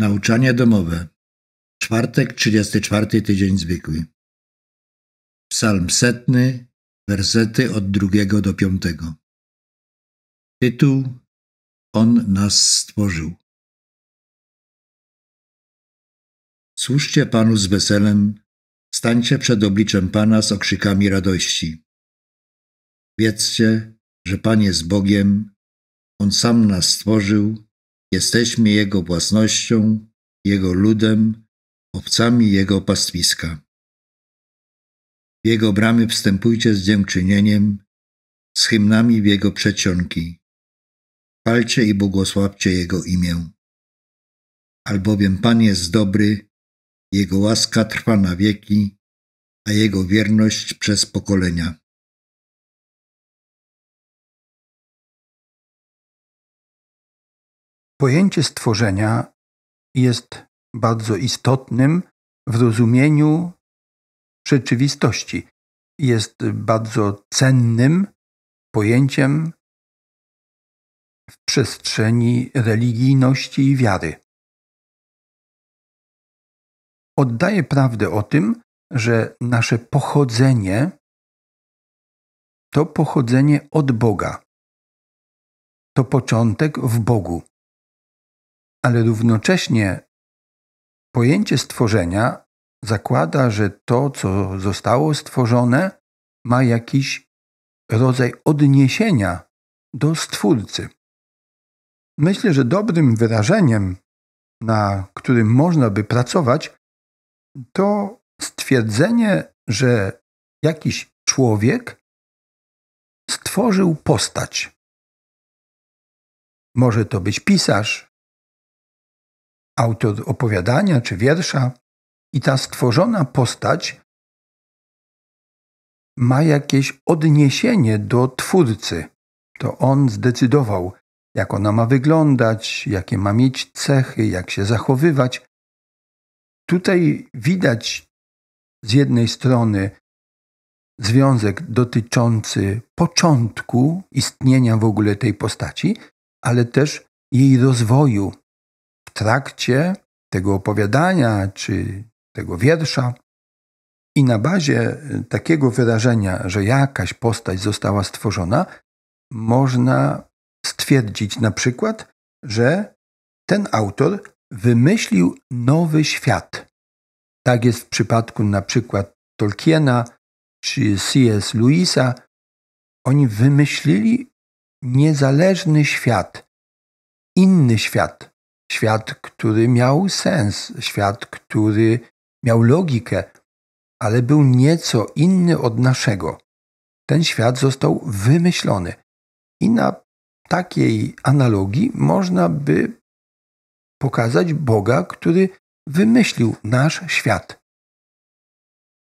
Nauczanie domowe. Czwartek, 34 tydzień zwykły. Psalm setny, wersety od drugiego do piątego. Tytuł On nas stworzył. Słuszcie Panu z weselem, stańcie przed obliczem Pana z okrzykami radości. Wiedzcie, że Pan jest Bogiem, On sam nas stworzył, Jesteśmy Jego własnością, Jego ludem, obcami Jego pastwiska. W Jego bramy wstępujcie z dziękczynieniem, z hymnami w Jego przedsionki. Palcie i błogosławcie Jego imię. Albowiem Pan jest dobry, Jego łaska trwa na wieki, a Jego wierność przez pokolenia. Pojęcie stworzenia jest bardzo istotnym w rozumieniu rzeczywistości. Jest bardzo cennym pojęciem w przestrzeni religijności i wiary. Oddaje prawdę o tym, że nasze pochodzenie to pochodzenie od Boga. To początek w Bogu ale równocześnie pojęcie stworzenia zakłada, że to, co zostało stworzone, ma jakiś rodzaj odniesienia do stwórcy. Myślę, że dobrym wyrażeniem, na którym można by pracować, to stwierdzenie, że jakiś człowiek stworzył postać. Może to być pisarz, autor opowiadania czy wiersza, i ta stworzona postać ma jakieś odniesienie do twórcy. To on zdecydował, jak ona ma wyglądać, jakie ma mieć cechy, jak się zachowywać. Tutaj widać z jednej strony związek dotyczący początku istnienia w ogóle tej postaci, ale też jej rozwoju, trakcie tego opowiadania czy tego wiersza i na bazie e, takiego wyrażenia, że jakaś postać została stworzona, można stwierdzić na przykład, że ten autor wymyślił nowy świat. Tak jest w przypadku na przykład Tolkiena czy C.S. Lewisa. Oni wymyślili niezależny świat, inny świat, Świat, który miał sens, świat, który miał logikę, ale był nieco inny od naszego. Ten świat został wymyślony. I na takiej analogii można by pokazać Boga, który wymyślił nasz świat.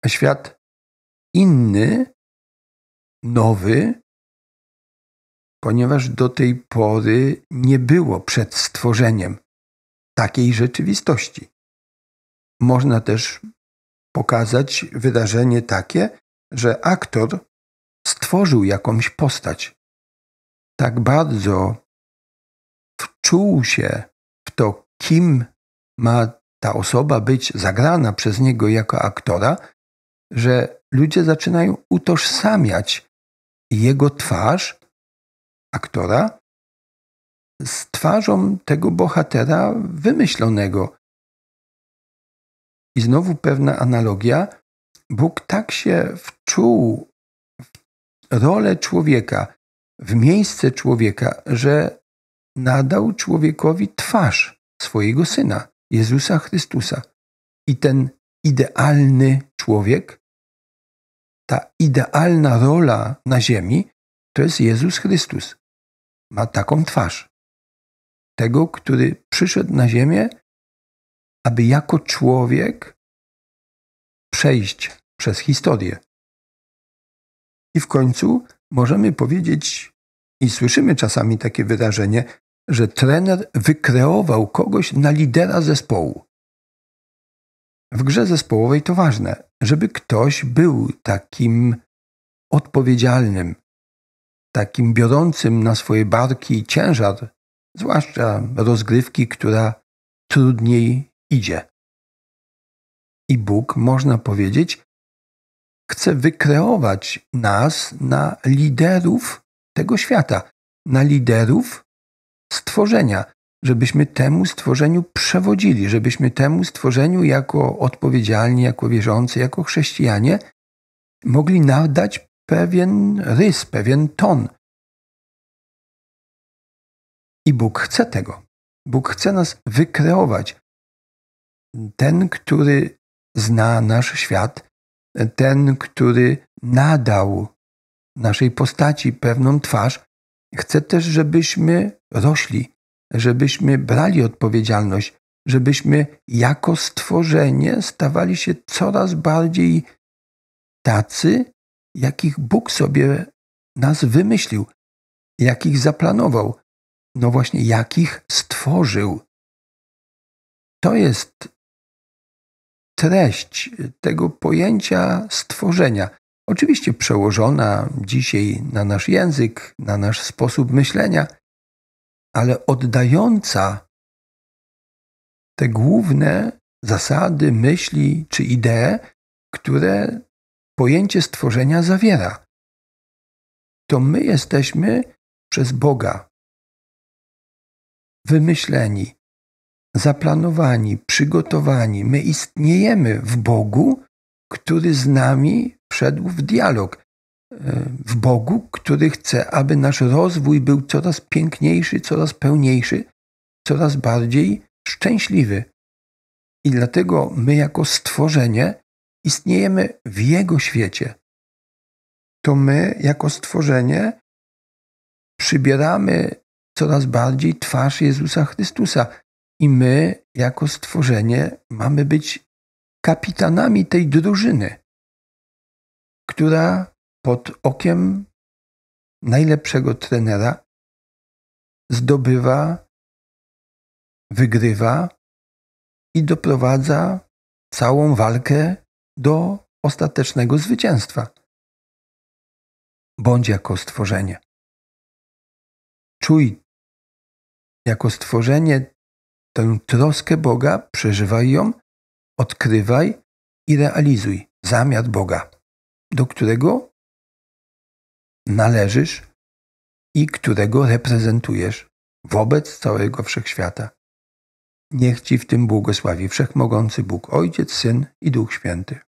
świat inny, nowy, ponieważ do tej pory nie było przed stworzeniem takiej rzeczywistości. Można też pokazać wydarzenie takie, że aktor stworzył jakąś postać. Tak bardzo wczuł się w to, kim ma ta osoba być zagrana przez niego jako aktora, że ludzie zaczynają utożsamiać jego twarz, aktora, z twarzą tego bohatera wymyślonego. I znowu pewna analogia. Bóg tak się wczuł w rolę człowieka, w miejsce człowieka, że nadał człowiekowi twarz swojego syna, Jezusa Chrystusa. I ten idealny człowiek, ta idealna rola na ziemi, to jest Jezus Chrystus. Ma taką twarz tego, który przyszedł na Ziemię, aby jako człowiek przejść przez historię. I w końcu możemy powiedzieć, i słyszymy czasami takie wyrażenie, że trener wykreował kogoś na lidera zespołu. W grze zespołowej to ważne, żeby ktoś był takim odpowiedzialnym, takim biorącym na swoje barki ciężar zwłaszcza rozgrywki, która trudniej idzie. I Bóg, można powiedzieć, chce wykreować nas na liderów tego świata, na liderów stworzenia, żebyśmy temu stworzeniu przewodzili, żebyśmy temu stworzeniu jako odpowiedzialni, jako wierzący, jako chrześcijanie mogli nadać pewien rys, pewien ton, i Bóg chce tego. Bóg chce nas wykreować. Ten, który zna nasz świat, ten, który nadał naszej postaci pewną twarz, chce też, żebyśmy rośli, żebyśmy brali odpowiedzialność, żebyśmy jako stworzenie stawali się coraz bardziej tacy, jakich Bóg sobie nas wymyślił, jakich zaplanował, no właśnie, jakich stworzył. To jest treść tego pojęcia stworzenia. Oczywiście przełożona dzisiaj na nasz język, na nasz sposób myślenia, ale oddająca te główne zasady, myśli czy idee, które pojęcie stworzenia zawiera. To my jesteśmy przez Boga wymyśleni, zaplanowani, przygotowani. My istniejemy w Bogu, który z nami wszedł w dialog. E, w Bogu, który chce, aby nasz rozwój był coraz piękniejszy, coraz pełniejszy, coraz bardziej szczęśliwy. I dlatego my, jako stworzenie, istniejemy w Jego świecie. To my, jako stworzenie, przybieramy coraz bardziej twarz Jezusa Chrystusa. I my, jako stworzenie, mamy być kapitanami tej drużyny, która pod okiem najlepszego trenera zdobywa, wygrywa i doprowadza całą walkę do ostatecznego zwycięstwa. Bądź jako stworzenie. Czuj jako stworzenie tę troskę Boga, przeżywaj ją, odkrywaj i realizuj zamiar Boga, do którego należysz i którego reprezentujesz wobec całego wszechświata. Niech Ci w tym błogosławi Wszechmogący Bóg, Ojciec, Syn i Duch Święty.